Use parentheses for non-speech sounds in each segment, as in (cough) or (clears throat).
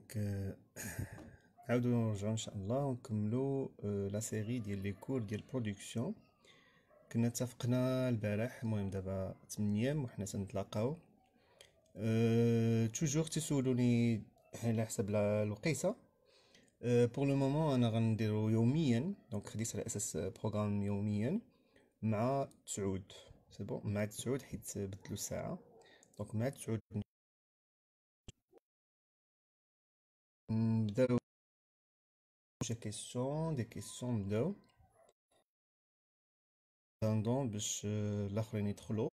دونك نعاودو نرجعو ان شاء الله ونكملو لا سيري ديال لي كور ديال برودكسيون كنا اتفقنا البارح المهم دابا 8 وحنا تنتلاقاو أه توجور تسولوني على حسب الوقيته بور لو مومون انا غنديرو يوميا دونك خديت على اساس بروغرام يوميا مع تسعود سي بون مع تسعود حيت بدلو الساعه دونك مع تسعود J'ai des questions, des questions, donc je la reviens trop loin.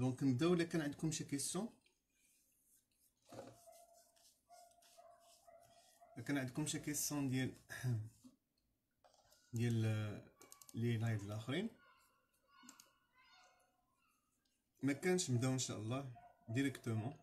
دونك نبداو الا كان عندكم شي كيسيون الا كان عندكم شي كيسيون ديال ديال لي لايف الاخرين ما كانش نبداو ان شاء الله ديريكتومون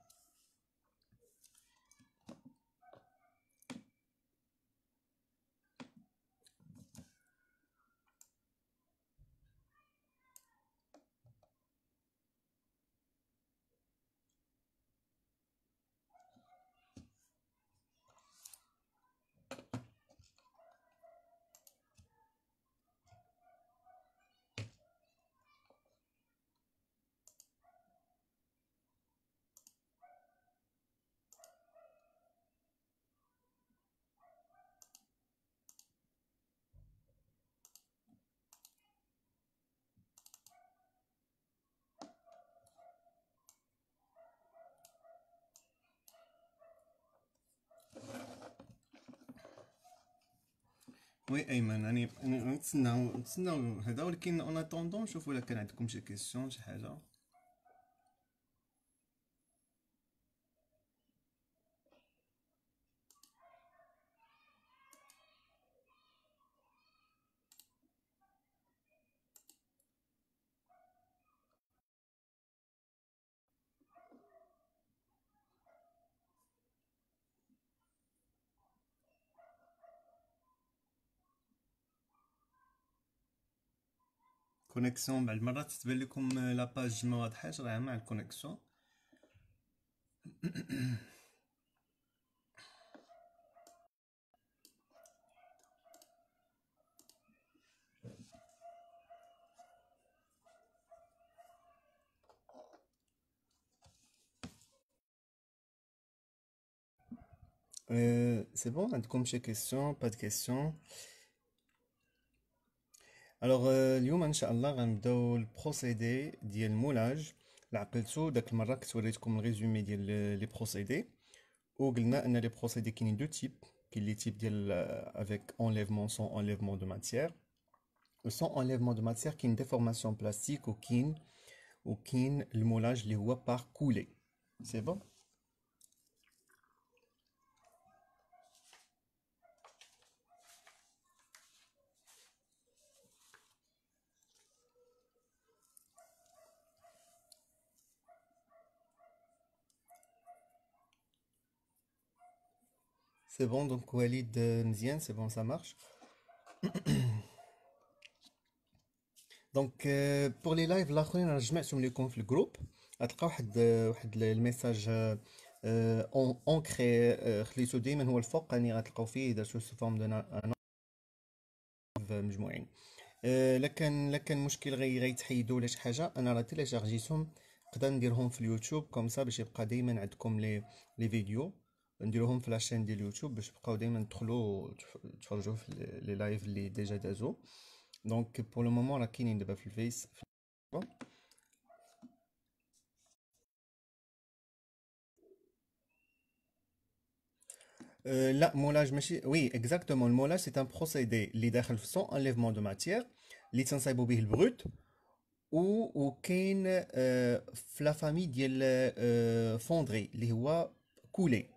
وي ايمن راني نتسناو نتسناو هذا ولكن اون اتوندون نشوفوا الا كان عندكم شي كيسيون شي حاجه كونيكسيون la المرات تبان لكم لاباج ما واضحاش راه مع الكونيكسيون c'est bon, comme question, pas de questions alors, le jour, ensha Allah, nous allons procéder au moulage. La précision, cette fois que je vous ai le procédé. a deux procédés qui ont deux types, les types euh, avec enlèvement sans enlèvement de matière, sans enlèvement de matière qui une déformation plastique ou qui, ou qui le moulage par coulée. C'est bon. C'est bon, donc Walid euh, Mzien, c'est bon, ça marche. دونك بور لي لايف الاخرين انا جمعتهم لكم في الجروب غتلقى واحد واحد الميساج اونكري خليته ديما هو الفوق يعني غتلقاو فيه درتو سو فورم دو مجموعين لكن لكن مشكل غي غيتحيدوا ولا شي حاجه انا راه تيليشارجيتهم نقدر نديرهم في اليوتيوب كوم سا باش يبقى ديما عندكم لي لي فيديو نديروهم في لاشين ديال اليوتيوب باش تبقاو دائما تدخلوا تفرجوا في لي euh, la moulage oui, exactement. Le moulage, c'est un procédé qui est son enlèvement de matière, qui brut, ou, ou euh, la famille de fonderie, qui est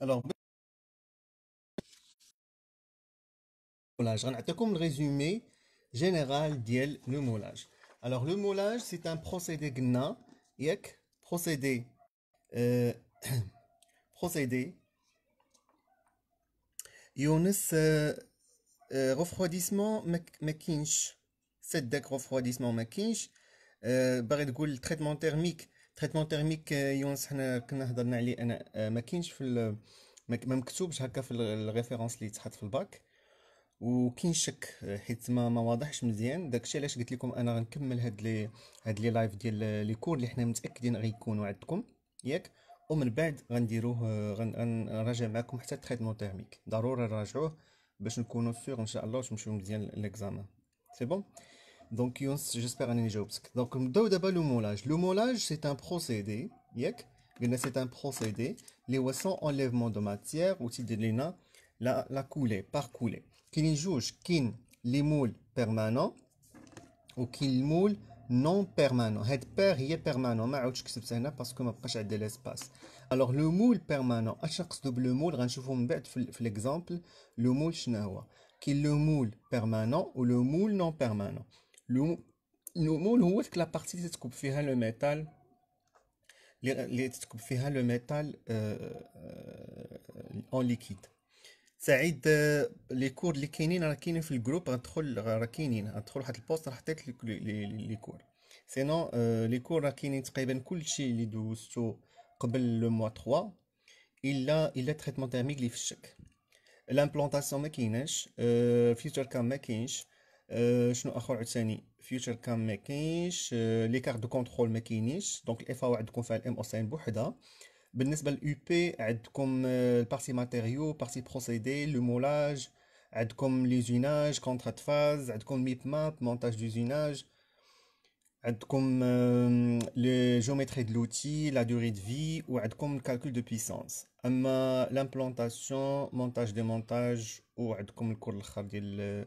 Alors, voilà, je vais vous le résumé général du le moulage. Alors, le moulage, c'est un procédé gna, yek, procédé, euh, (clears throat) procédé, yonis, euh, euh, refroidissement, mekinch, sept deck refroidissement, mekinch, euh, barret de goul, traitement thermique, تريتمون تيرميك آه، يونس حنا كنا هضرنا عليه انا آه، ما كاينش في ما مكتوبش هكا في الريفيرونس اللي تحط في الباك وكاين شك آه، حيت ما ما واضحش مزيان داكشي علاش قلت لكم انا غنكمل هاد لي هاد لي لايف ديال لي كور اللي حنا متاكدين غيكونوا عندكم ياك ومن بعد غنديروه غنراجع معكم حتى التريتمون تيرميك ضروري نراجعوه باش نكونوا سيغ ان شاء الله باش نمشيو مزيان ليكزامان سي بون Donc, j'espère un jobsk. Donc, nous d'abord le moulage. Le moulage, c'est un procédé, c'est un procédé, les sans enlèvement de matière, outil de l'ina, la, la couler, par couler. Qui juge qu'il les moules permanents, ou qu'il moule non permanent. Head pair est permanent. Ma pas que c'est parce que ma pas de l'espace. Alors le moule permanent, à chaque double moule, on va voir l'exemple, le moule Quel qui le moule permanent ou le moule non permanent. المول هو ديك لابارتي اللي تتكب فيها لو ميتال اللي تتكب فيها لو ميتال اون ليكيد سعيد لي كور اللي كاينين راه كاينين في الجروب غندخل راه كاينين غندخل واحد البوست راه حطيت لي كور سينو لي كور euh, راه كاينين تقريبا كلشي اللي دوزتو قبل لو موا 3 الا الا تريتمون تيرميك اللي في الشك لامبلونطاسيون ما كايناش فيوتشر euh, كام ما كاينش Euh, شنو اخر عاوتاني فيوتشر كام ما كاينش لي كارت دو كونترول ما كاينينش دونك الاف او عندكم فيها الام او سين بوحدها بالنسبه للاو بي عندكم البارسي ماتيريو بارسي بروسيدي لو مولاج عندكم لي زيناج كونترا فاز عندكم ميب ماب مونتاج دو زيناج عندكم لي جيومتري دو لوتي لا دوري دو في وعندكم الكالكول دو بيسونس اما لامبلونطاسيون مونتاج دي مونتاج وعندكم الكور الاخر ديال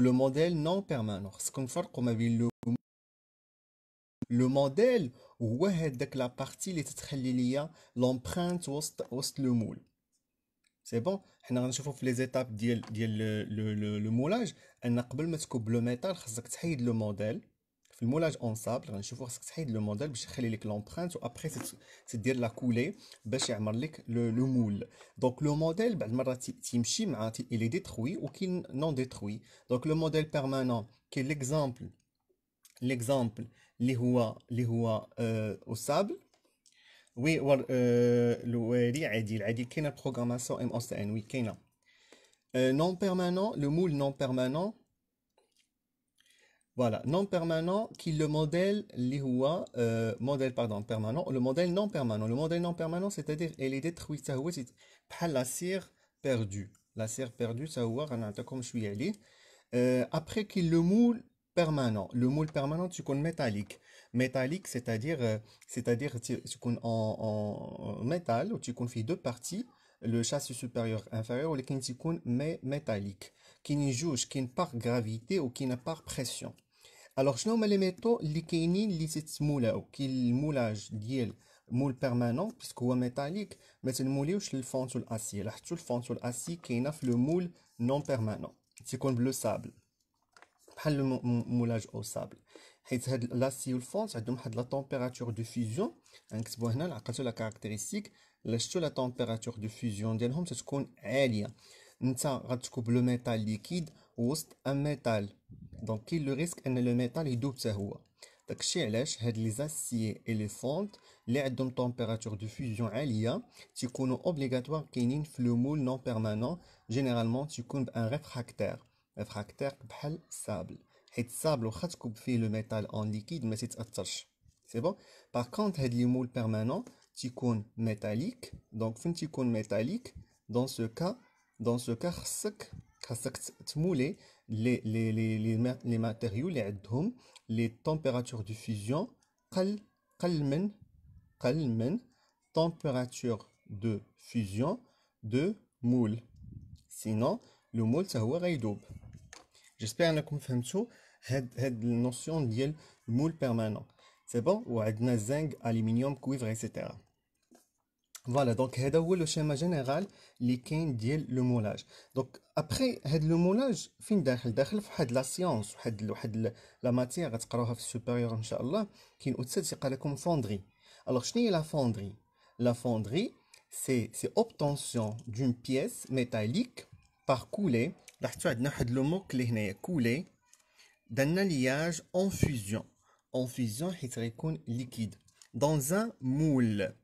le modèle non permanent. ce qu'on fait, c'est que le modèle est ouais, la partie les titres l'ilia l'empreinte ou le moule. C'est bon, on va voir les étapes du le, le, le, le moulage. On a le métal, on a le modèle le moulage en sable, je vais voir ce que le modèle, je vais faire l'empreinte, après c'est dire la couler, je vais faire le moule. Donc le modèle, il est détruit ou qu'il non détruit. Donc le modèle permanent, qui est l'exemple, l'exemple, les roues les au sable. Oui, euh, oui, euh, le a dit, il a il a a dit, il a dit, il a dit, voilà, non permanent qui le modèle l'ihua, euh, modèle pardon, permanent, le modèle non permanent. Le modèle non permanent, c'est-à-dire elle est détruite, ça c'est la cire perdue. La cire perdue, ça comme je suis allé. Euh, après qu'il le moule permanent, le moule permanent, tu connais métallique. Métallique, c'est-à-dire, euh, c'est-à-dire tu, connais en, métal, ou tu confies deux parties, le châssis supérieur inférieur, ou le mais métallique qui ne juge, qui part gravité ou qui n'a pas pression alors je ne me le mets pas liquéni, liquide moule ou qui le les dit le puisque un métallique mais c'est une moulure sur le fond sur acier, le fond sur acier qui est une affle non permanent, c'est qu'on bleu sable, comme le moulage au sable. La acier le fond ça donne la température de fusion, en x la caractéristique, la température de fusion, d'ailleurs c'est ce qu'on appelle, on le métal liquide ou un métal donc il le risque est le métal est' double donc chez les les aciers et les fentes les admettent température de fusion sont obligatoires obligatoire moule non permanent généralement tu un réfractaire réfractaire sable Le sable va couper le métal en liquide mais c'est c'est bon par contre les moules permanents c'est qu'on métallique donc quand métallique dans ce cas dans ce cas sec cas les, les, les, les matériaux, les عندهم, les températures de fusion, calmen calmen température de fusion de moule. Sinon, le moule, ça va J'espère que vous avez compris cette notion de moule permanent. C'est bon, ou zinc, aluminium, cuivre, etc. Voilà, donc c'est le schéma général qui le moulage. Donc après, le moulage, fin y a fait la science, la matière, la matière, supérieure, qui est aussi dit qu'elle quest fonderie. Alors, je la fonderie. La fonderie, c'est l'obtention d'une pièce métallique par coulée. couler, d'achat, d'achat, le mot est coulée. d'un alliage en fusion. En fusion, c'est liquide. Dans un moule.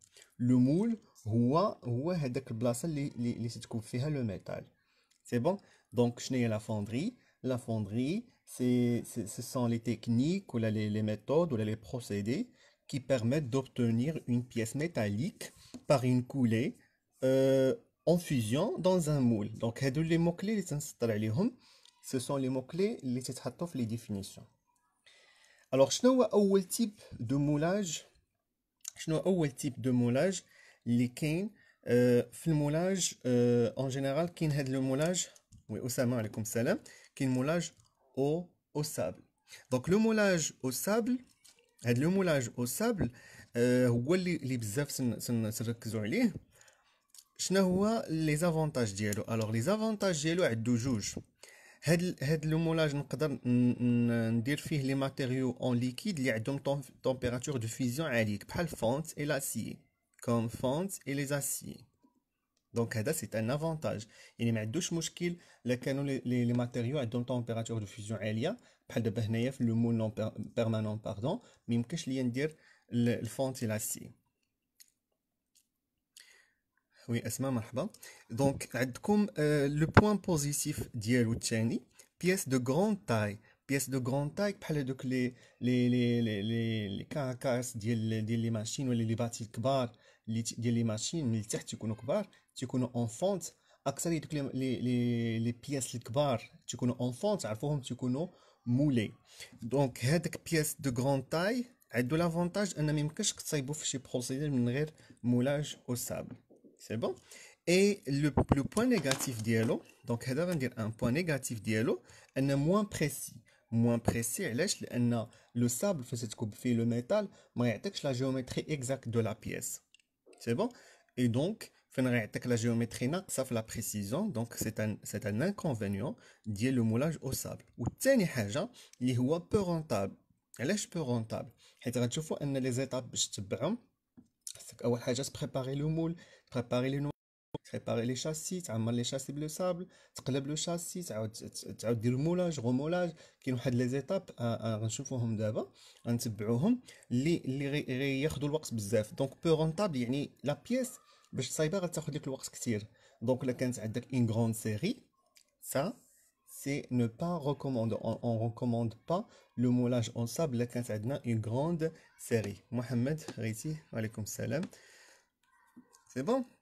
Le moule, oua oua hein d'accord bla ça li le métal c'est bon donc je n'ai la fonderie la fonderie c'est ce sont les techniques ou les méthodes ou les procédés qui permettent d'obtenir une pièce métallique par une coulée euh, en fusion dans un moule donc de les mots clés les ce sont les mots clés les qui t'offrent les définitions alors je sais où où le type de moulage type de moulage اللي كاين آه، في المولاج اون آه، جينيرال كاين هاد لو مولاج وي اسامه عليكم السلام كاين مولاج او او سابل دونك لو مولاج او سابل هاد لو مولاج او آه، سابل هو اللي اللي بزاف سنركزوا عليه شنو هو لي زافونتاج ديالو الوغ لي زافونتاج ديالو عندو جوج هاد هاد لو مولاج نقدر ندير فيه لي ماتيريو اون ليكيد اللي عندهم طومبيراتور دو فيزيون عاليه بحال الفونت اي لاسيي comme fonds et les aciers. Donc, c'est un avantage. Il n'y a pas de problème. Les, les, matériaux à une température de fusion élevée, pas de le moule non permanent, pardon, mais il y a dire le fonte et l'acier. Oui, Asma, marhaba. Donc, comme euh, le point positif de pièce de grande taille. Pièce de grande taille, de les, les, les, les, les carcasses des machines ou les bâtiments les, les machines, les tiers, tu connais Kbar, tu connais enfant, accès les, les, les pièces, les Kbar, tu connais enfant, à forme, tu connais moulé. Donc, cette pièces de grande taille, elle a de l'avantage, a même que ça y bouffe chez procédé de moulage au sable. C'est bon? Et le, le point négatif d'Yellow, donc, elle va dire un point négatif d'Yellow, elle est moins précis moins précis, le sable fait le métal, mais il a la géométrie exacte de la pièce c'est bon et donc la géométrie n'a pas la précision donc c'est un c'est un inconvénient lié le moulage au sable la deuxième chose il est peu rentable elle est peu rentable et tu vois que les étapes que tu prends c'est que première chose préparer le moule préparer les préparer les châssis, réparer les châssis dans le sable, les châssis, faire le moulage, le remoulage, c'est une étapes, on va les voir d'abord, on va les suivre, qui prend beaucoup de temps. Donc pour rentable, la pièce, pour le cyber, ça prend beaucoup de temps. Donc si vous avez une grande série, ça, c'est ne pas recommander, on ne recommande pas le moulage en sable, si vous avez une grande série. Mohamed Riti, salam.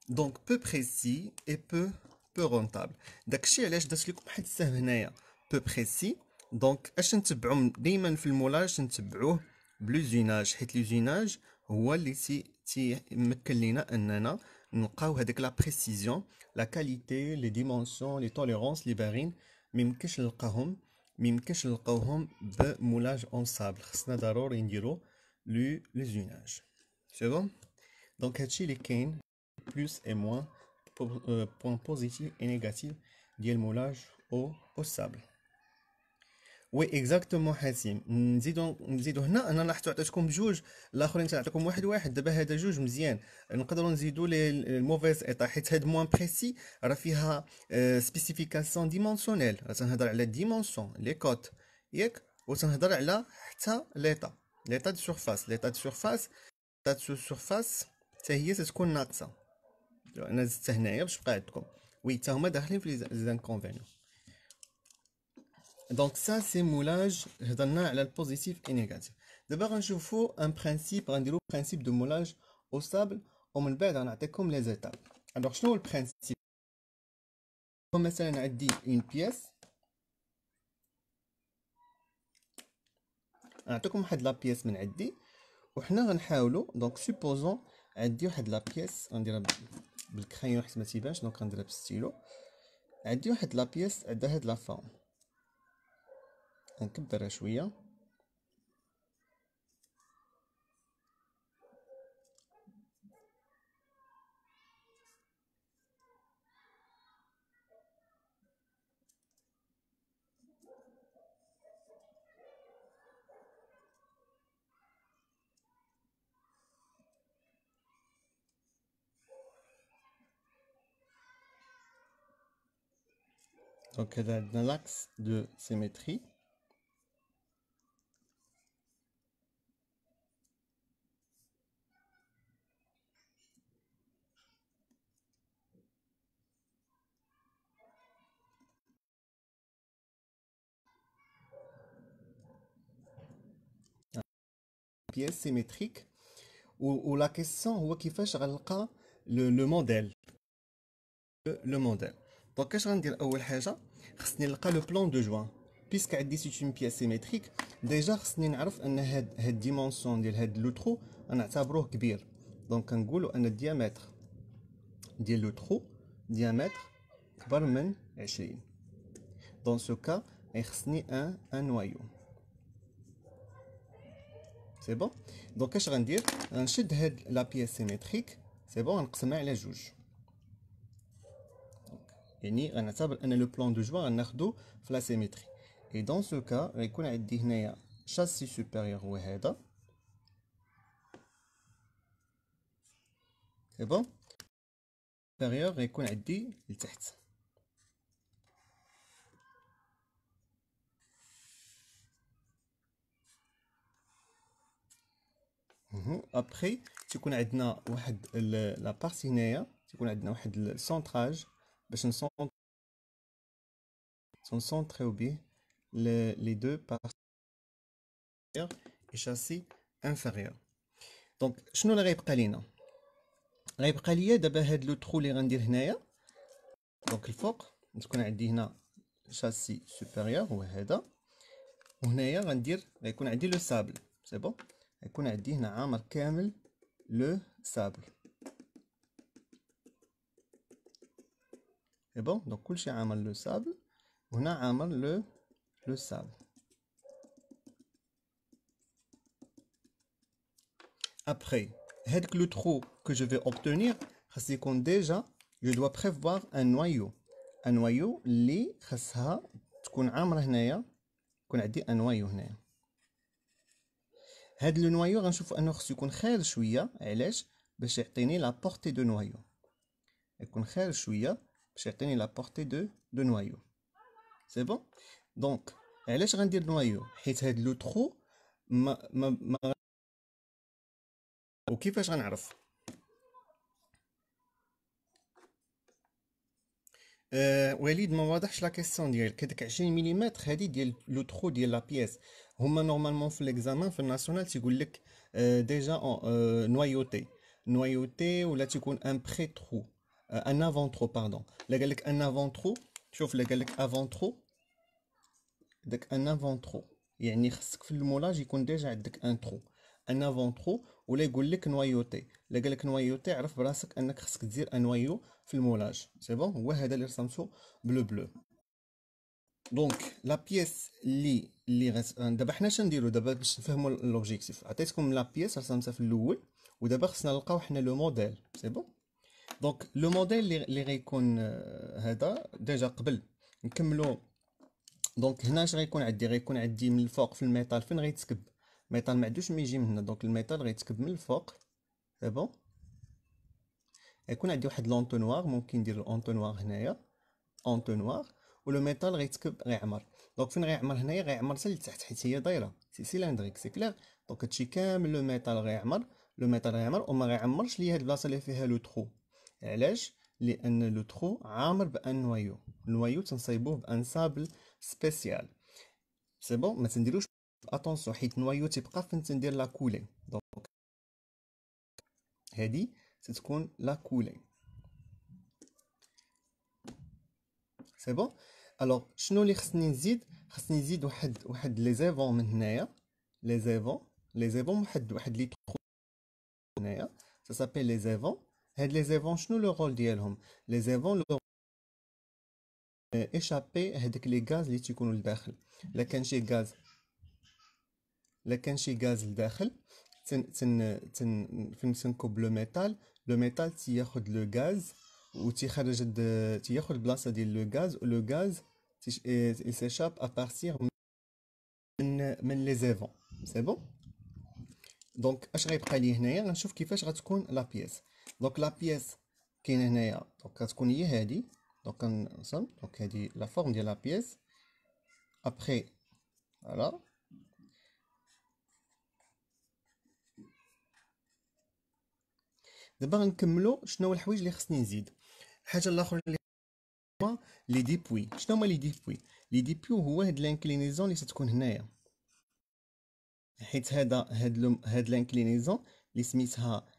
Donc peu précis et peu peu rentable. je علاش vous السهم peu précis. Donc اش نتبعو ديما في المولاج نتبعوه بلوزيناج حيت لوزيناج هو تي لينا نلقاو لا بريسيزيون لا كاليتي لي ديمونسيون لي توليرونس لي ميمكنش نلقاهم ميمكنش نلقاوهم بمولاج اون خصنا ضروري نديرو لو سي بون دونك هادشي كاين plus et moins, pour, euh, positif et négatif, du moulage au, sable. Oui, exactement, Nous disons, nous disons, nous disons, nous nous disons, nous disons, nous disons, nous disons, nous disons, nous disons, nous disons, nous disons, nous nous nous nous nous nous انا زدت هنايا باش بقى عندكم وي حتى هما داخلين في لي زانكونفينيون دونك سا سي مولاج هضرنا على البوزيتيف اي نيجاتيف دابا غنشوفو ان برينسيپ غنديرو برينسيپ دو مولاج او سابل ومن بعد غنعطيكم لي زيتاب الوغ شنو هو البرينسيپ مثلا عندي اون بياس نعطيكم واحد لا بياس من عندي وحنا غنحاولو دونك سوبوزون عندي واحد لابيس غنديرها بالكريون حيت ما تيبانش دونك غنديرها بالستيلو عندي واحد لابيس عندها هاد لا فورم غنكبرها شويه Donc a dans l'axe de symétrie. pièce symétrique ou, la question ou je vais le, le modèle le modèle donc qu'est-ce qu'on dit la première chose خصني نلقى لو بلون دو جوان بيسك عندي سيت اون بياس سيميتريك ديجا خصني نعرف ان هاد هاد ديمونسيون ديال هاد لو ترو نعتبروه كبير دونك كنقولوا ان الديامتر ديال لو ترو ديامتر كبر من 20 دون سو كا خصني ان ان نوايو سي بون دونك اش غندير غنشد هاد لا بياس سيميتريك سي بون غنقسمها على جوج et ni on le plan de joueur on a la symétrie et dans ce cas on a dit châssis supérieur ou c'est bon supérieur on a dit mm-hmm. après on عندنا la partie On son centre oublie les deux parties et châssis inférieur. donc شنو اللي غيبقى لينا غيبقى ليا دابا هاد لو ترو اللي غندير هنايا دونك الفوق تكون عندي هنا شاسي et هو هذا وهنايا غندير غيكون عندي لو bon, donc je vais le sable. On a amal le, le sable. Après, avec le trou que je vais obtenir, déjà, je dois prévoir un noyau. Un noyau, les, qu'on a dit un noyau. Had le noyau, on va voir si on la portée de noyau certaine la portée de, de noyau. C'est bon Donc, elle est de noyau. Et c'est le trou. Ou qui euh, Walid, je vais la question. mm millimètre est le trou de la pièce Normalement, dans l'examen national, tu que euh, déjà euh, noyauté. Noyauté ou là, tu un pré-trou. ان افون ترو باردون لا قال لك ان افون ترو شوف لا قال لك افون ترو داك ان افون ترو يعني خصك في المولاج يكون ديجا عندك ان ترو ان افون ترو ولا يقول لك نويوتي لا قال لك نويوتي عرف براسك انك خصك دير ان نويو في المولاج سي بون هو هذا اللي رسمته بلو بلو دونك لا بيس لي لي دابا حنا شنديرو دابا باش نفهمو لوبجيكتيف عطيتكم لا بيس رسمتها في الاول ودابا خصنا نلقاو حنا لو موديل سي بون دونك لو موديل اللي غيكون هذا ديجا قبل نكملو دونك هنا اش غيكون عندي غيكون عندي من الفوق في الميتال فين غيتسكب الميتال ما عندوش ما يجي من هنا دونك الميتال غيتسكب من الفوق سي بون غيكون عندي واحد لونتونوار ممكن ندير الانتونوار هنايا و ولو ميتال غيتسكب غيعمر دونك فين غيعمر هنايا غيعمر حتى لتحت حيت هي دايره سي سيلندريك سي كلير دونك هادشي كامل لو ميتال غيعمر لو ميتال غيعمر وما غيعمرش ليا هاد البلاصه اللي فيها لو ترو علاش لان لو ترو عامر بان نويو النويو تنصايبوه بانسابل سبيسيال سي بون ما تنديروش اتونسيون حيت نوايو تيبقى فين تندير لا كولين دونك هادي تتكون لا كولين سي بون الوغ شنو اللي خصني نزيد خصني نزيد واحد واحد لي زيفون من هنايا لي زيفون لي زيفون واحد واحد لي ترو هنايا سا سابيل لي زيفون Les évents, nous le rôle de l'homme. Les évans le rôle de l'échapper avec les gaz qui sont en train Les gaz, le métal. Le métal, le gaz. Ou le gaz, le gaz. le gaz, il s'échappe à partir de l'évent. C'est bon? Donc, je vais vous Je vais la pièce. دونك لا بيس كاينه هنايا دونك كتكون هي هادي دونك كنصم دونك هادي لا فورم ديال لا بيس ابخي فوالا دابا غنكملو شنو هو الحوايج اللي خصني نزيد الحاجه الاخرى اللي هما لي ديبوي شنو هما لي ديبوي لي ديبوي هو هاد لانكلينيزون اللي تتكون هنايا حيت هذا هاد هاد لانكلينيزون اللي سميتها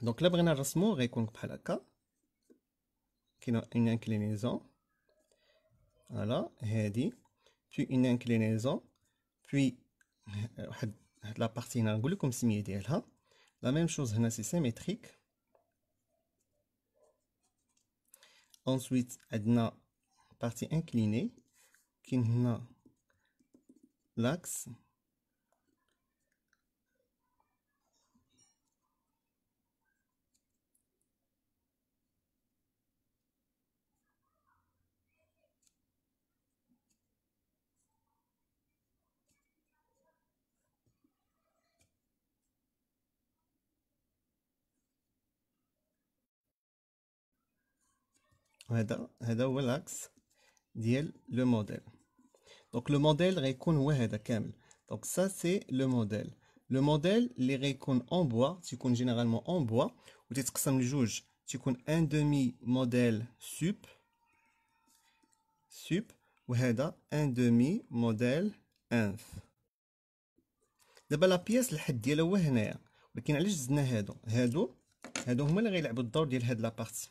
Donc là, on a un qui a une inclinaison. Voilà, dit. puis une inclinaison, puis euh, la partie angle comme similaire. La même chose, c'est symétrique. Ensuite, on a partie inclinée qui a l'axe وهذا هذا هو العكس ديال لو موديل دونك لو موديل غيكون هو هذا كامل دونك سا سي لو موديل لو موديل لي غيكون اون بوا تيكون جينيرالمون اون بوا و تيتقسم لجوج تيكون ان دومي موديل سوب سوب وهذا ان دومي موديل انف دابا لا بياس الحد ديالها هو هنايا ولكن علاش زدنا هادو هادو هادو هما اللي غيلعبوا الدور ديال هاد بارتي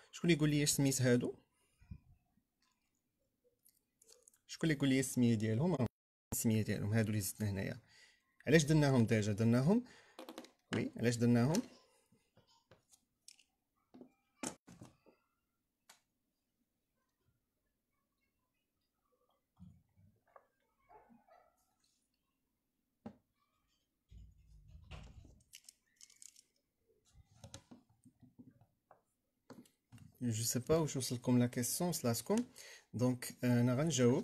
شكون يقول لي سميت هادو شكون اللي يقول لي السميه ديالهم السميه ديالهم هادو اللي زدنا هنايا علاش درناهم ديجا درناهم وي علاش درناهم je sais pas où je suis comme la question slash donc un euh,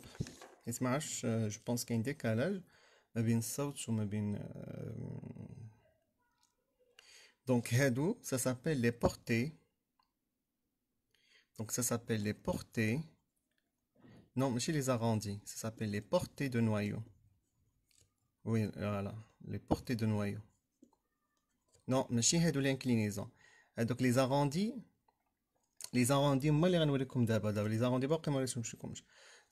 et euh, je pense qu'il y a un décalage mais bien euh, donc hado ça s'appelle les portées donc ça s'appelle les portées non mais je les arrondis ça s'appelle les portées de noyaux. oui voilà les portées de noyaux. non mais je les inclinaisons donc les arrondis لي زاروندي هما اللي غنوريكم دابا دابا لي زاروندي باقي ما رسمتش لكمش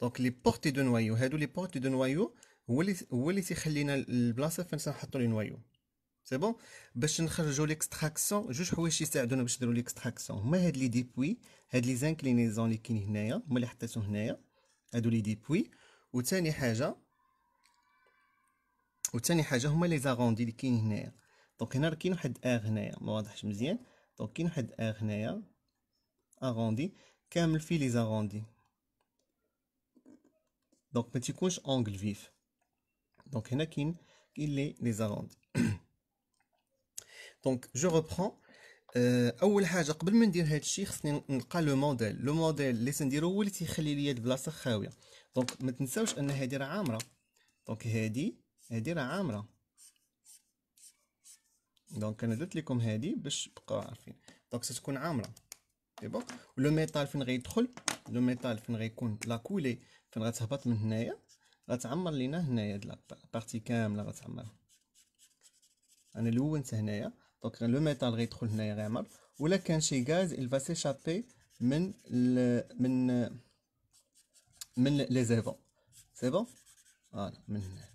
دونك لي بورتي دو نوايو هادو لي بورتي دو نوايو هو اللي هو اللي تيخلينا البلاصه فين تنحطوا لي نوايو سي بون باش نخرجوا ليكستراكسيون جوج حوايج يساعدونا باش نديروا ليكستراكسيون هما هاد لي ديبوي هاد لي زانكلينيزون اللي كاين هنايا هما اللي حطيتهم هنايا هادو لي ديبوي وثاني حاجه وثاني حاجه هما لي زاروندي اللي كاين هنايا دونك هنا راه كاين واحد اغ هنايا ما واضحش مزيان دونك كاين واحد اغ هنايا اغوندي كامل فيه لي زاغوندي دونك ما تيكونش اونغل فيف دونك هنا كاين كاين لي لي زاغوندي دونك جو ريبرون اول حاجه قبل ما ندير هذا الشيء خصني نلقى لو موديل لو موديل اللي سنديرو هو اللي تيخلي لي البلاصه خاويه دونك ما تنساوش ان هذه راه عامره دونك هذه هذه راه عامره دونك انا درت لكم هذه باش تبقاو عارفين دونك ستكون عامره اي بون لو ميتال فين غيدخل لو ميتال فين غيكون لا كولي فين غتهبط من هنايا غتعمر لينا هنايا هاد لابارتي كامله غتعمر انا لونت هنايا دونك لو ميتال غيدخل هنايا غيعمر ولا كان شي غاز ال va s'échapper من ال من من لي زيفون سي بون فوالا من هنايا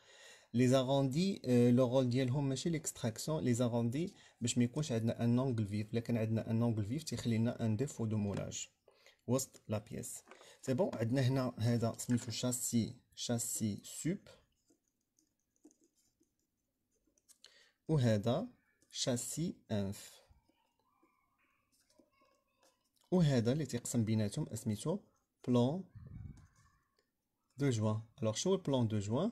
لي زاغوندي لو ديالهم ماشي ليكستراكسيون لي زاروندي باش ما يكونش عندنا ان اونغل فيف الا عندنا ان اونغل فيف تيخلي لنا ان ديفو دو مولاج وسط لا بيس سي بون عندنا هنا هذا سميتو شاسي شاسي سوب وهذا شاسي انف وهذا اللي تيقسم بيناتهم اسميتو بلون دو جوان الوغ شو هو بلون دو جوان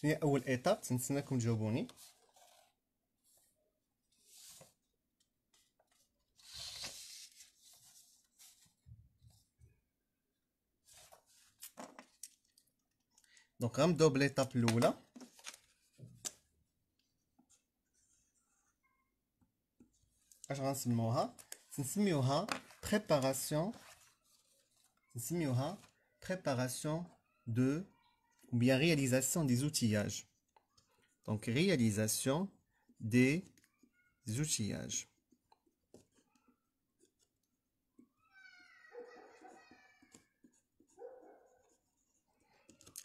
C'est une étape, étape comme Donc, on double étape. Je rentre le C'est une préparation. C'est préparation de ou bien réalisation des outillages. Donc réalisation des outillages.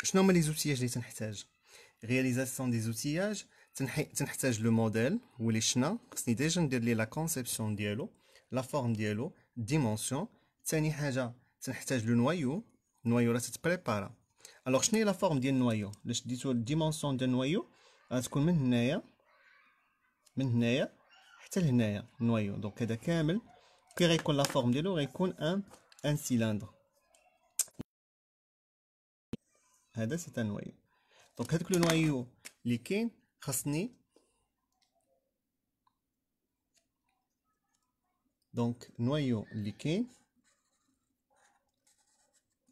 Je nomme les outillages les tenhtages. Réalisation des outillages, tenhtage le modèle ou les chenins, c'est déjà la conception la forme la dimension, tenhtage le noyau, noyau là se préparé. الوغ شنو هي لا فورم ديال النوايو لاش ديتو الديمونسيون ديال النوايو غتكون من هنايا من هنايا حتى لهنايا النوايو دونك هذا كامل كي غيكون لا فورم ديالو غيكون ان ان سيلندر هذا سي ان نوايو دونك هذاك لو نوايو اللي كاين خاصني دونك نوايو اللي كاين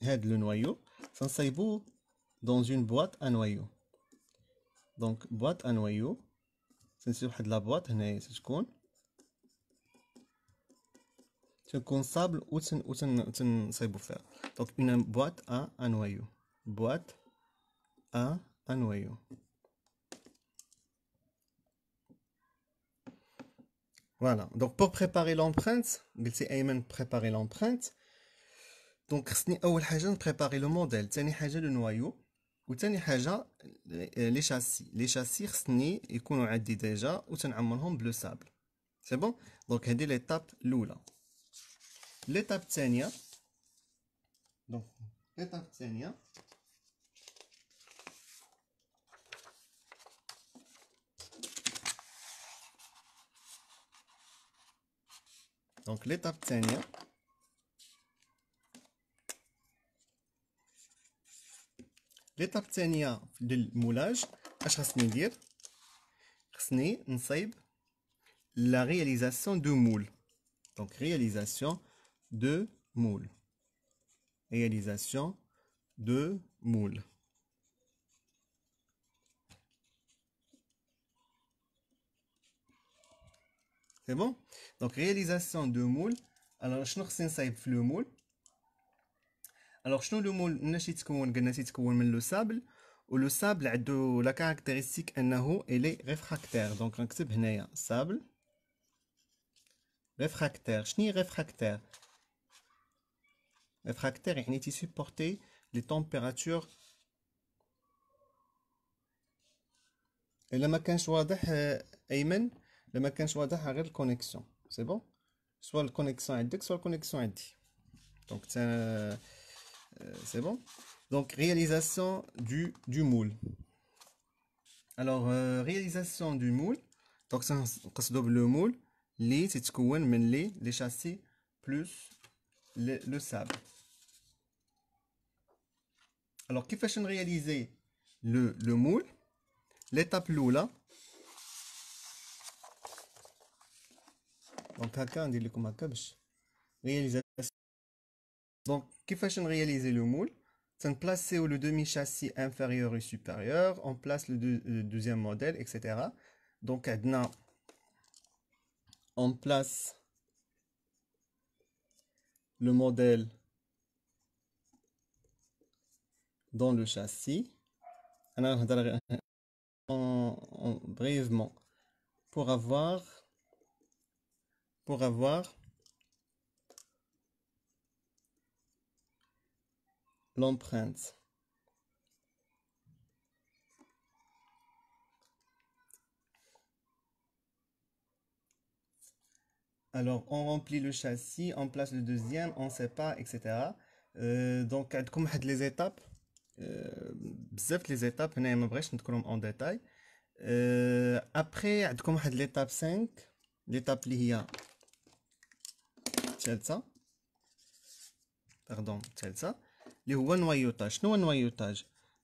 هاد لو نوايو Ça Sansaïbou dans une boîte à noyaux. Donc, boîte à noyaux. C'est de la boîte, c'est ce qu'on un صابل و c'est c'est تن تنصايبو فيها Donc une boîte à Voilà, donc pour préparer l'empreinte, c'est Ayman préparer l'empreinte. Donc, il faut préparer le modèle, préparer le noyau, et euh, les châssis. Les châssis sont déjà et le sable. C'est bon Donc, c'est l'étape loula L'étape L'étape L'étape Donc, l'étape D'obtenir le moulage, je vais vous dire que la réalisation de moules. Donc, réalisation de moules. Réalisation de moules. C'est bon? Donc, réalisation de moules. Alors, je vais vous dire que nous le moule. Alors, je vais le sable. Le sable, la caractéristique est réfractaire. Donc, on sable. Réfractaire. Je vais réfractaire. réfractaire supporter les températures. Et je vais vous connexion. C'est bon Soit la connexion soit connexion Donc, euh, c'est bon Donc, réalisation du, du moule. Alors, euh, réalisation du moule. Donc, ça, on le moule. Les, c'est les, les châssis plus le, sable. Alors, qui fait réaliser le, moule L'étape là. Donc, quelqu'un dit le réalisation donc, comment réaliser le moule placer le demi-châssis inférieur et supérieur, on place le, deuxième modèle, etc. Donc, maintenant, on place le modèle dans le châssis. En, brièvement, pour avoir, pour avoir l'empreinte Alors, on remplit le châssis, on place le deuxième, on sépare, etc. Euh, donc, comme les étapes, euh, les étapes, on pas en détail. Euh, après, comme l'étape 5, l'étape l'IA, c'est ça. Pardon, c'est ça le هو noyautage شنو هو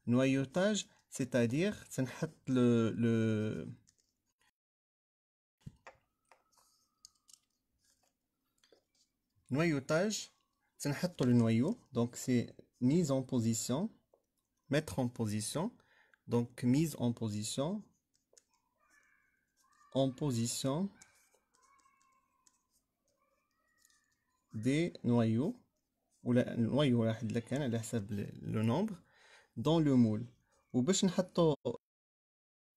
noyautage c'est-à-dire le noyautage le noyau donc c'est mise en position mettre en position donc mise en position en position des noyaux le noyau la canne à la cible le nombre dans le moule et bêche n'a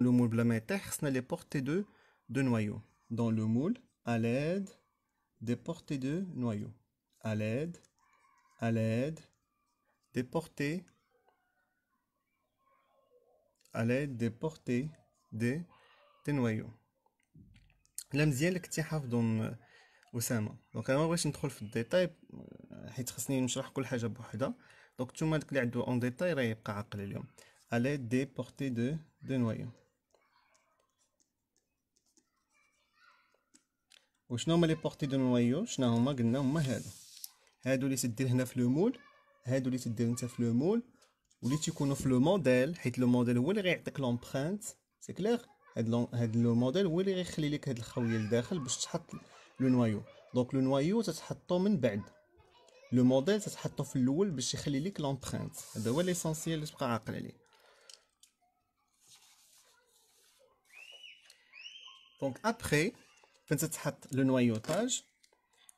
le moule blamé terre ce les portées de noyaux dans le moule à l'aide des portées de noyaux à l'aide à l'aide des portées à l'aide des portées des noyaux la m'ziel qui a dans اسامه دونك انا ما بغيتش ندخل في الديتاي حيت خصني نشرح كل حاجه بوحدها دونك نتوما داك اللي عنده اون ديتاي راه يبقى عاقل اليوم على دي بورتي دو دو نويو وشنو هما لي بورتي دو نويو شنو هما قلنا هما هادو هادو اللي تدير هنا في لو مول هادو اللي تدير انت في لو مول واللي تيكونوا في لو موديل حيت لو موديل هو اللي غيعطيك لومبرانت سي كلير هاد لو موديل هو اللي غيخلي لك هاد الخويه لداخل باش تحط لو نوايو دونك لو نوايو تتحطو من بعد لو موديل تتحطو في الاول باش يخلي لك لونطرينت هذا هو ليسونسييل اللي تبقى عاقل عليه دونك ابخي فين تتحط لو نوايوطاج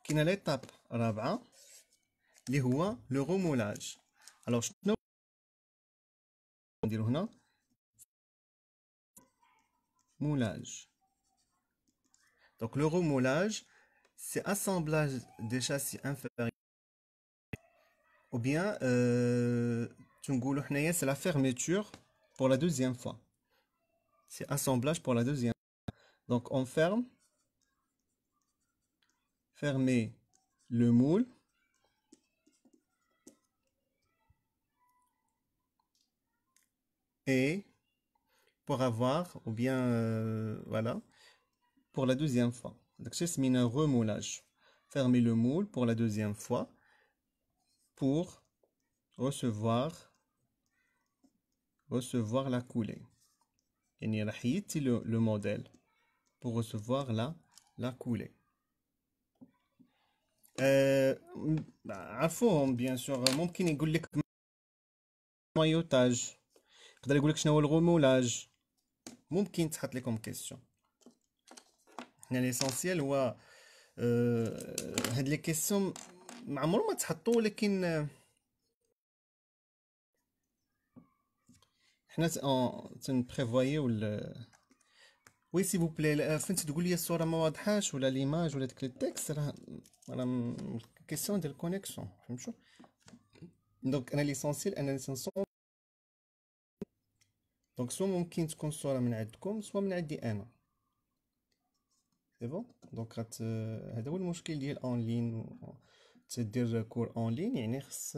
كاينه ليتاب رابعه اللي هو لو غومولاج الوغ شنو نديرو هنا مولاج دونك لو غومولاج C'est assemblage des châssis inférieurs ou bien euh, c'est la fermeture pour la deuxième fois. C'est assemblage pour la deuxième fois. Donc on ferme, fermer le moule. Et pour avoir, ou bien euh, voilà, pour la deuxième fois. Donc, c'est un remoulage. Fermez le moule pour la deuxième fois pour recevoir recevoir la coulée. Et a le modèle pour recevoir la, la coulée. Euh, bien sûr, ممكن يقول لك مايوتاج يقدر يقول لك شنو هو الغمولاج ممكن تحط لكم كيسيون حنا ليسونسيال هو آه، هاد لي كيسيون ما عمرهم ما تحطوا ولكن آه، حنا آه، تنبريفوايو وي سي بوبلي فين تقول لي الصوره ما واضحاش ولا ليماج ولا داك التكست راه راه كيسيون ديال الكونيكسيون فهمتوا دونك انا ليسونسيال انا ليسونسيال دونك سوا ممكن تكون الصوره من عندكم سوا من عندي انا سي بون دونك هذا هو المشكل ديال اون لين تدير كور اون لين يعني خص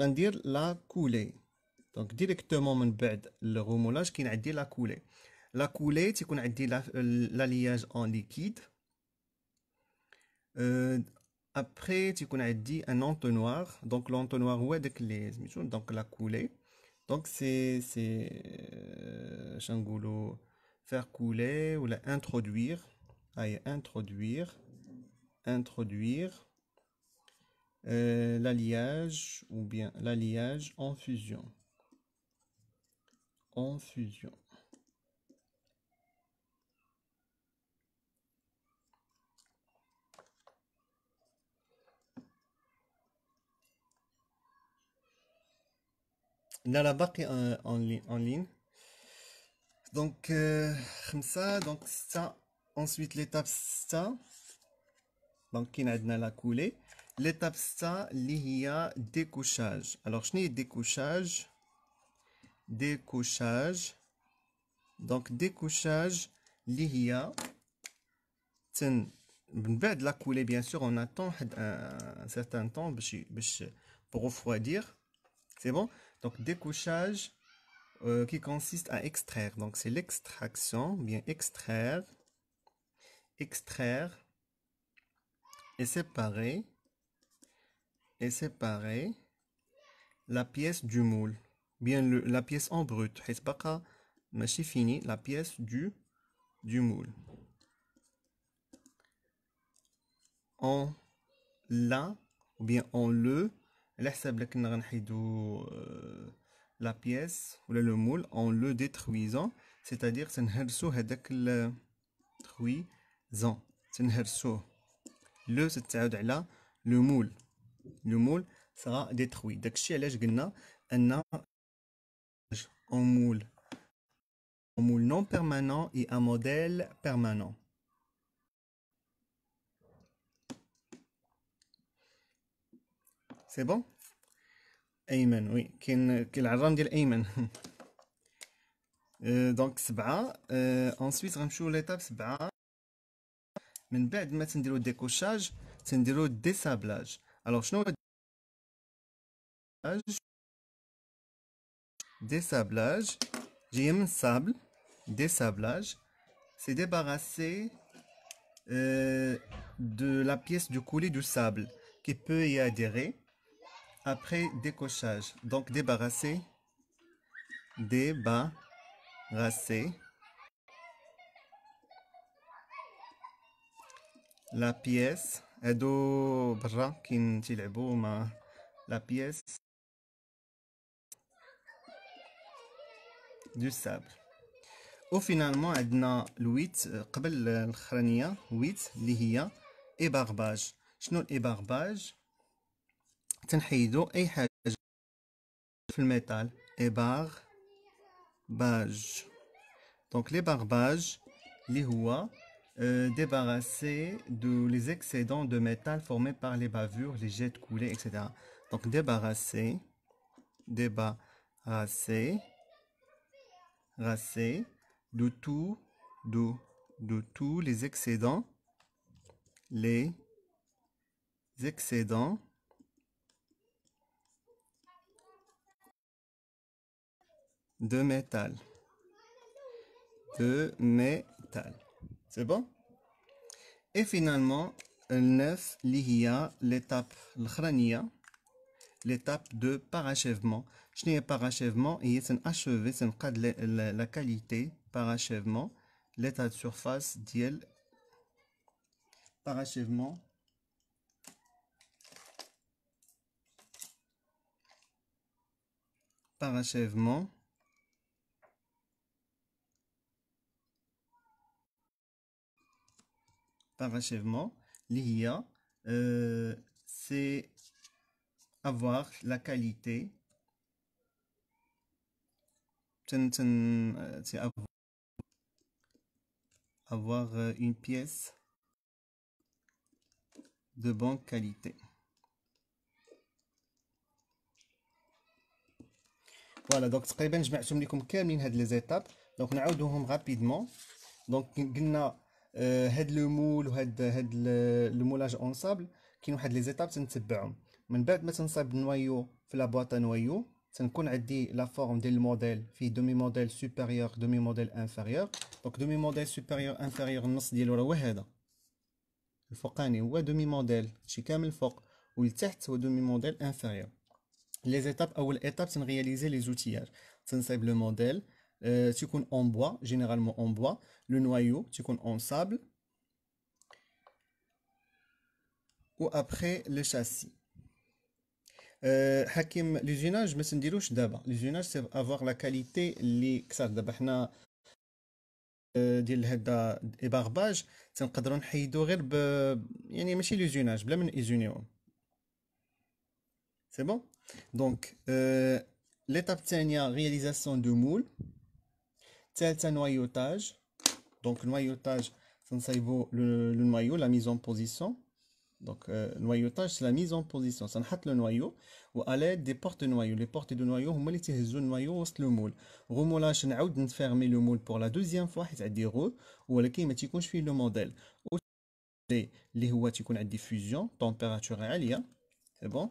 Dire la coulée, donc directement mon bête le remoulage qui n'a dit la coulée. La coulée, qu'on a dit l'alliage en liquide euh, après tu a dit un entonnoir. Donc l'entonnoir ou est de clé, donc la coulée. Donc c'est c'est chingoulo euh, faire couler ou la introduire à introduire, introduire. Euh, l'alliage ou bien l'alliage en fusion. En fusion. la barre en ligne. Donc, comme euh, ça, donc ça, ensuite l'étape ça, donc qui n'a la coulée. L'étape ça, il y a découchage. Alors, je n'ai découchage. Découchage. Donc, découchage, il y a. بعد la coulée bien sûr on attend un certain temps pour refroidir c'est bon donc découchage euh, qui consiste à extraire donc c'est l'extraction bien extraire extraire et séparer et séparer la pièce du moule. Bien la pièce en brut. machi fini la pièce du, du moule. En la ou bien en le euh, la pièce ou le moule en le détruisant c'est-à-dire سنهرسو هذاك le détruisant herso le c'est là, le moule le moule sera détruit, donc ce on est moule non permanent et un modèle permanent. C'est bon Amen, oui, euh, Donc 7, euh, ensuite on va l'étape 7. le décochage, un désablage. Alors, je Désablage. J'aime sable. Désablage. C'est débarrasser euh, de la pièce du coulis du sable qui peut y adhérer après décochage. Donc débarrasser, débarrasser la pièce هادو برا كاين تيلعبو مع لا بيس دو سابل او فينالمون عندنا الويت قبل الاخرانيه ويت اللي هي ايبارباج شنو الايبارباج تنحيدو اي حاجه في الميتال ايبار باج دونك لي بارباج اللي هو Euh, débarrasser de les excédents de métal formés par les bavures, les jets de etc. Donc débarrasser, débarrasser, rasser de tout, de, de tous les excédents, les excédents de métal, de métal. C'est bon et finalement, neuf, l'IA, l'étape l'chrania, l'étape de parachèvement. Je n'ai parachèvement et c'est achevé, c'est la qualité, parachèvement, l'état de surface, diel, parachèvement. Parachèvement. parachèvement, l'IA, euh, c'est avoir la qualité. Euh, c'est avoir euh, une pièce de bonne qualité. Voilà, donc très bien, je vais vous montrer comment les étapes. Donc, nous allons rapidement. Donc, nous آه، هاد لو مول وهاد هاد لو مولاج اونصابل كاين واحد لي زيتاب تنتبعهم من بعد ما تنصاب النوايو في لا بواط نوايو تنكون عندي لا فورم ديال الموديل فيه دومي موديل سوبيريور دومي موديل انفيريور دونك دومي موديل سوبيريور انفيريور النص ديالو راه هو هذا الفوقاني هو دومي موديل شي كامل الفوق والتحت هو دومي موديل انفيريور لي زيتاب اول ايتاب تنرياليزي لي زوتياج تنصايب لو موديل tu euh, connais en bois, généralement en bois. Le noyau, tu en sable. Ou après le châssis. Euh, Hakim, l'usinage, d'abord. L'usinage, c'est avoir la qualité, les d'abord, ديال هذا الابارباج تنقدروا نحيدو c'est euh, réalisation de moule c'est le noyautage. Donc, noyautage, ça ne le, noyau, la mise en position. Donc, euh, noyautage, c'est la mise en position. Ça n'a le noyau. Ou à l'aide des portes de noyau. Les portes de noyau, on hum, met les noyaux au le moule. Remoulage, on a de fermer le moule pour la deuxième fois. C'est-à-dire, ou à l'aide, on a le modèle. Ou les huit, on a diffusion, température réelle. Hein. C'est bon?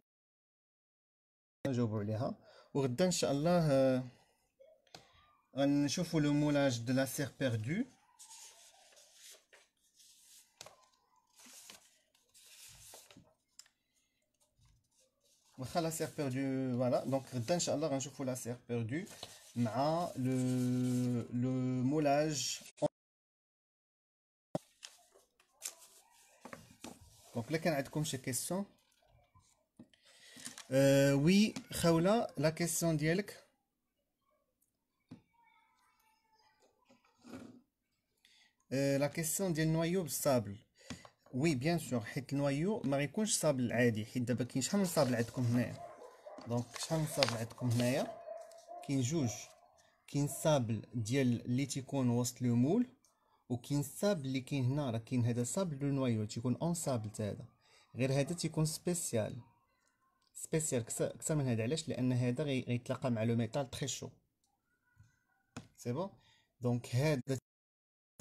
les ou' chauffe le molage de la serre perdue à la serre perdue voilà donc danschauffud la serre perdue le moulage donc les can est comme chez question وي خولة لا كيسيون ديالك لا كيسيون ديال النوايو بالصابل وي بيان سور حيت النوايو ما غيكونش صابل عادي حيت دابا كاين شحال من صابل عندكم هنايا دونك شحال من صابل عندكم هنايا كاين جوج كاين صابل ديال اللي تيكون وسط لو مول وكاين الصابل اللي كاين هنا راه كاين هذا صابل لو نوايو تيكون اون صابل حتى هذا غير هذا تيكون سبيسيال سبيسيال اكثر من هذا علاش لان هذا غيتلاقى مع لو ميتال تري شو سي بون دونك هذا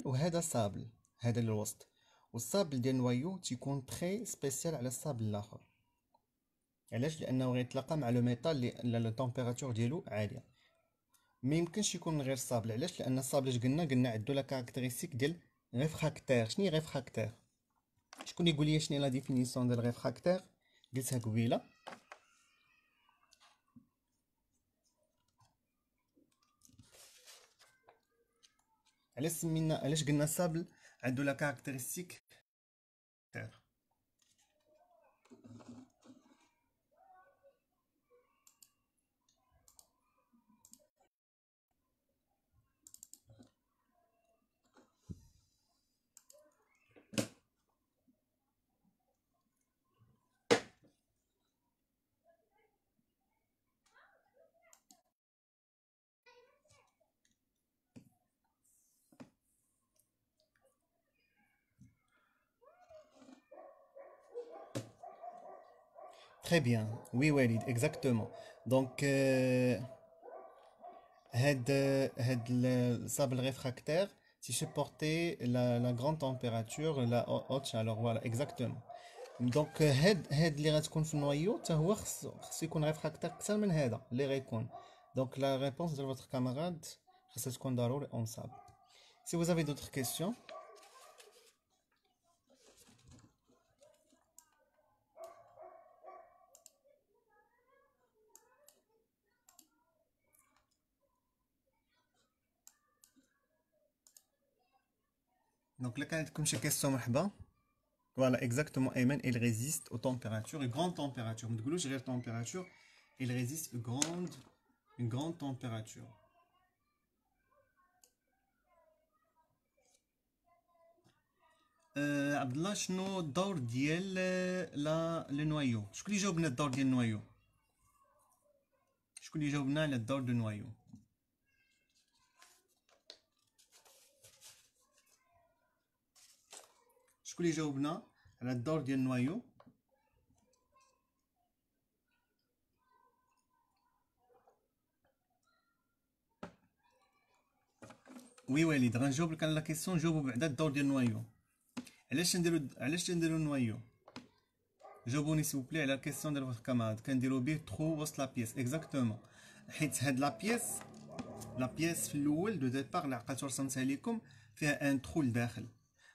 وهذا صابل هذا الوسط والصابل ديال نوايو تيكون تري سبيسيال على الصابل الاخر علاش لانه غيتلاقى مع لو ميتال اللي لا تمبيراتور ديالو عاليه ما يمكنش يكون غير صابل علاش لان الصابل اش قلنا قلنا عندو لا كاركتيريستيك ديال ريفراكتير شنو ريفراكتير شكون يقول لي شنو لا ديفينيسيون ديال ريفراكتير قلتها قبيله علاش سمينا علاش قلنا سابل عنده لا كاركتيرستيك Très bien. Oui, Walid, exactement. Donc, head euh, euh, le sable réfractaire, si je la, grande température, la haute chaleur, voilà, exactement. Donc, euh, le noyau, c'est un réfractaire seulement le réconne. Donc, la réponse de votre camarade, c'est ce qu'on en sable. Si vous avez d'autres questions, Donc là, comme chaque question, voilà exactement. Ayman, il résiste aux températures, et grandes températures. Donc, je la température, il résiste aux grandes, une grande température. Euh, Abdallah, شنو الدور ديال لا لو نوايو شكون اللي جاوبنا الدور ديال النوايو شكون اللي جاوبنا على الدور دو noyau. شكون اللي جاوبنا على الدور ديال النوايو وي وليد غنجاوب لك على لا كيسيون جاوبوا بعدا الدور ديال النوايو علاش نديرو علاش نديرو النوايو جاوبوني سي بلي على الكيسيون ديال الرقم هاد كنديرو بيه ترو وسط لا بيس اكزاكتومون حيت هاد لا بيس لا بيس في الاول دو ديبار اللي عقلت رسمتها ليكم فيها ان ترو لداخل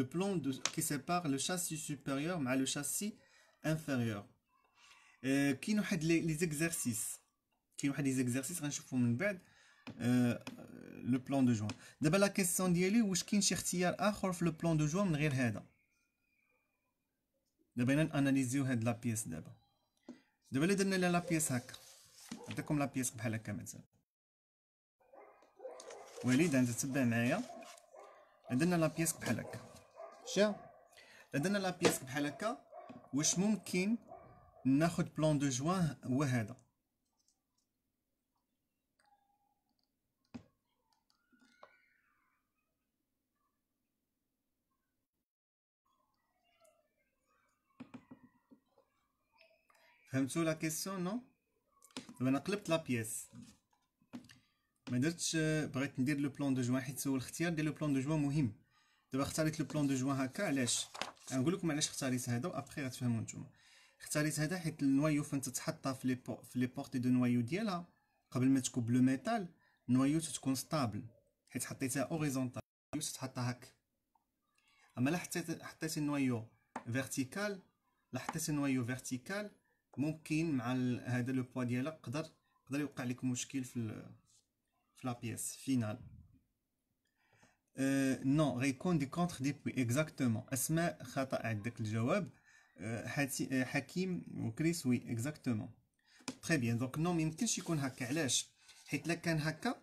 le plan de, qui sépare le châssis supérieur mais le châssis inférieur. Euh, qui nous aide les exercices qui nous les exercices hein, euh, le plan de joint d'abord la question est واش كاين شي اختيار اخر le plan de joint من غير هذا دابا ناناليزيو هاد pièce. la pièce دابا درنا لا بيس هكا la لا بيس بحال هكا va انت معايا la pièce بحال هكا جا عندنا لا بحال هكا واش ممكن ناخد بلان دو جوان هو هذا فهمتوا لا كيسيون نو دابا انا قلبت لا بيس ما درتش بغيت ندير لو بلان دو جوان حيت هو الاختيار ديال لو بلان دو جوان مهم دابا اختاريت لو بلون دو جوان هكا علاش نقول لكم علاش اختاريت هذا وابخي غتفهموا نتوما اختاريت هذا حيت النوايو فين تتحطها في لي بو في لي بورتي دو نوايو ديالها قبل ما تكوب لو ميتال النوايو تتكون ستابل حيت حطيتها اوريزونتال تتحط هكا اما لحطيت حطيت حطيت النوايو فيرتيكال لا النوايو فيرتيكال ممكن مع هذا لو بوا ديالها قدر يقدر يوقع لك مشكل في في لا بيس فينال نو غيكون دي كونتر دي بوي اكزاكتومون اسماء خطا عندك الجواب حكيم وكريس وي اكزاكتومون تري بيان دونك نو ميمكنش يكون هكا علاش حيت لا كان هكا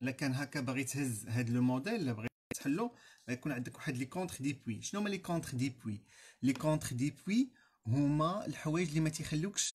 لا كان هكا باغي تهز هاد لو موديل لا باغي تحلو غيكون عندك واحد لي كونتر دي بوي شنو هما لي كونتر دي بوي لي كونتر دي بوي هما الحوايج اللي ما تيخلوكش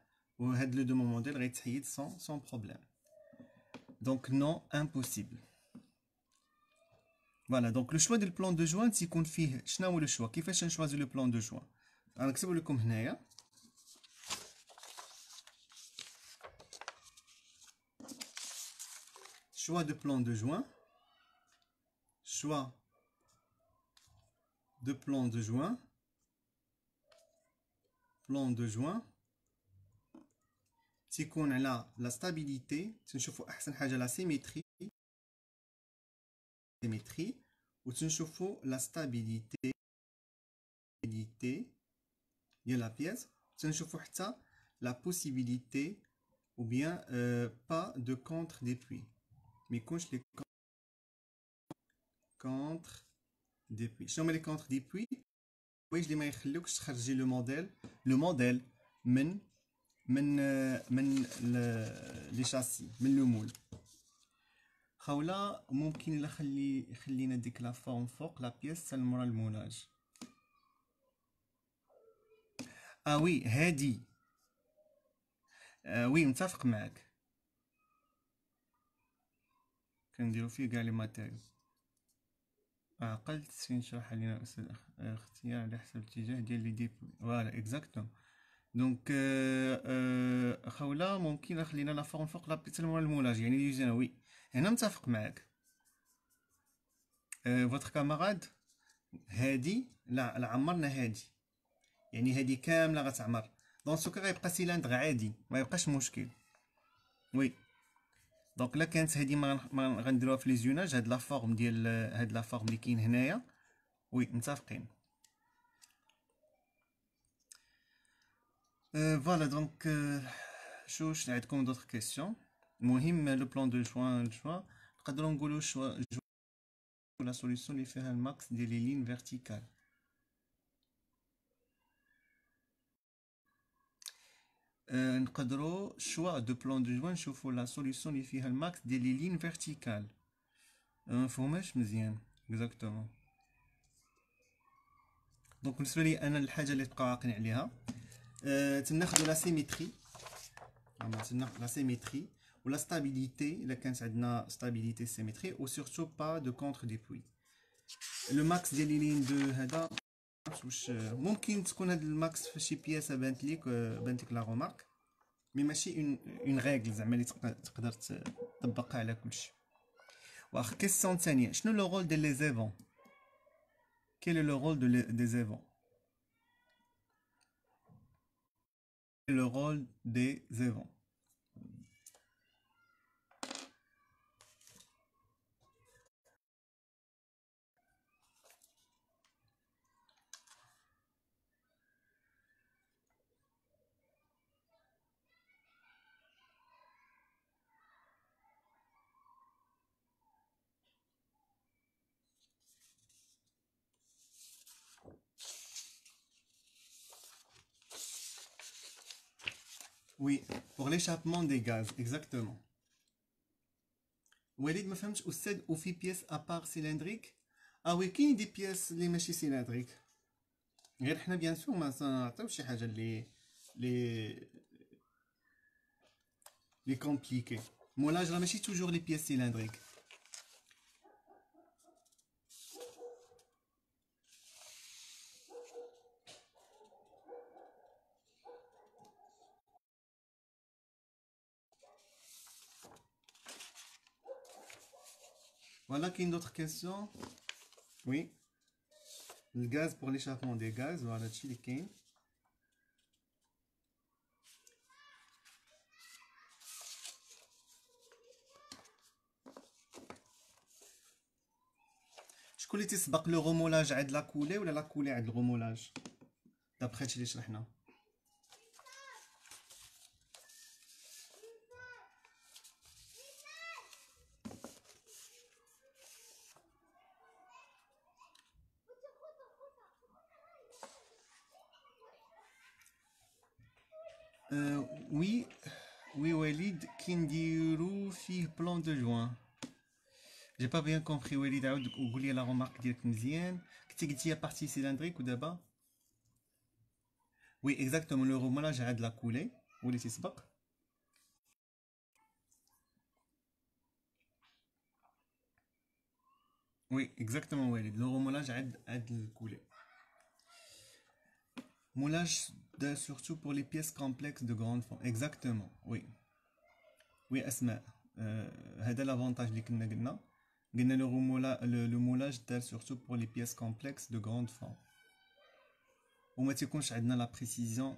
ou reddle de mon modèle, sans problème. Donc, non, impossible. Voilà, donc le choix du plan de joint, si confie, fait ou le choix. Qui fait choisir le plan de joint Alors, vous le comprenez, choix de plan de joint. Choix de plan de joint. Plan de joint ce qu'on a là la stabilité c'est nous faut la symétrie symétrie ou c'est la stabilité stabilité de la pièce c'est nous la possibilité ou bien euh, pas de contre dépris mais quand je les contre dépris quand je mets les contre dépris oui je les mets luxe le modèle le modèle men من من لي شاسي من لومول خولا ممكن الا خلي خلينا ديك لا فورم فوق لا بيس تاع المرا المولاج اه وي هادي آه وي متفق معاك كنديرو فيه كاع لي ماتيريو عقلت آه نشرح لينا الاستاذ اختيار على حسب الاتجاه ديال لي ديبوي فوالا اكزاكتوم دونك خولا ممكن خلينا لا فورم فوق لابيتال مورا المولاج يعني وي هنا متفق معاك فوتر كاماراد هادي لا عمرنا هادي يعني هادي كامله غتعمر دونك سوكا غيبقى سيلندغ عادي ما يبقاش مشكل وي دونك لا كانت هادي ما غنديروها في ليزيوناج هاد لا فورم ديال هاد لا فورم اللي كاين هنايا وي متفقين Euh, voilà, donc, euh, je vais vous d'autres questions. Mohim, le plan de juin, le choix. Quand on a choix, la solution qui max des de lignes verticales. Un euh, cadre choix de plan de joint, pour la solution a le max des lignes verticales. Un formage, je exactement. Donc, un choix c'est euh, une de la symétrie, la symétrie ou la stabilité, la stabilité ou surtout pas de contre dépouille le max de l'iline euh, de ne sais pas si vous le max de PS l'a remarque, mais une règle, à que vous à quel est le rôle des évents le rôle des évents. Oui, pour l'échappement des gaz, exactement. Walid Mafemch ou cède ou fit pièces à part cylindrique Ah oui, qui des pièces les machines cylindriques Rien, bien sûr, c'est ça pas chose les. les compliqués. Moi, là, je ramène toujours les pièces cylindriques. Voilà qu'il y a une autre question. Oui. Le gaz pour l'échappement des gaz. Voilà, chiliquin. Je que le remoulage à de la coulée ou la coulée à le remoulage D'après Chilichrahna. dit le plan de joint J'ai pas bien compris où est ou où la remarque que Qu'est-ce qui est partie cylindrique ou d'abord Oui, exactement. Le remoulage aide la couler. Où Oui, exactement. Walid. Le remoulage aide la couler. Moulage surtout pour les pièces complexes de grande forme. Exactement, oui. Oui, c'est l'avantage que nous Connaître le moulage, le moulage, tel surtout pour les pièces complexes de grande forme. Au matériau, ça la précision,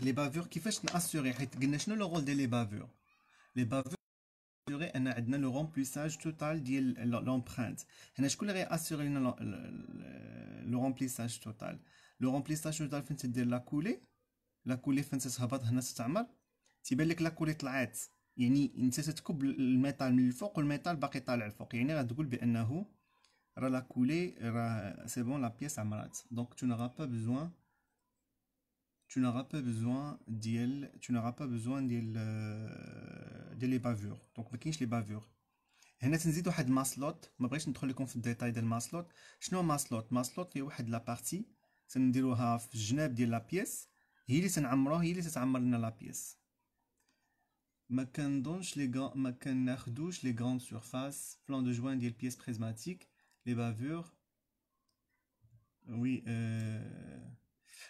les bavures qui fait assurer et qui ne le rôle des les bavures les bavures assurer et ne le remplissage total de l'empreinte et ne assurer le remplissage total le remplissage total c'est la coulée la coulée c'est rabat et ne se termine si belle que la coulée l'adent signe et ne vous coule le métal du fond le métal bague est à l'effet et ne ra dire que la coulée c'est bon la pièce à malade donc vous n'aurez pas besoin tu n'auras pas besoin d'elle tu n'auras pas besoin les je ne vais pas ما je les les هنا تنزيد واحد ماسلوت ما بغيتش ندخل لكم في الديتاي ديال ماسلوت شنو ماسلوت ماسلوت هي واحد لا بارتي تنديروها في الجناب ديال لا بيس هي اللي تنعمروها هي اللي تتعمر لنا لا بيس ما كنظنش لي ما كناخذوش لي بلان دو جوين ديال بيس بريزماتيك لي les bavures euh...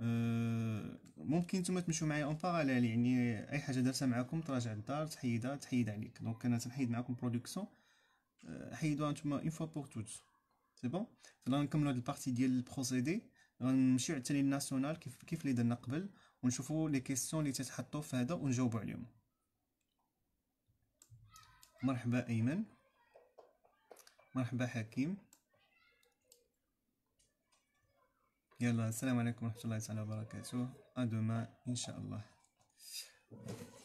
آه، ممكن نتوما تمشيو معايا اون باراليل يعني اي حاجه دارتها معاكم تراجع للدار تحيدها تحيد عليك دونك انا تنحيد معاكم برودكسيون آه، حيدوها نتوما اون فوا بور توت سي بون فلا نكملو هاد البارتي ديال البروسيدي غنمشيو على التالي ناسيونال كيف كيف اللي درنا قبل ونشوفو لي كيسيون اللي تتحطو في هذا ونجاوبو عليهم مرحبا ايمن مرحبا حكيم يلا السلام عليكم ورحمة الله تعالى وبركاته أدوما إن شاء الله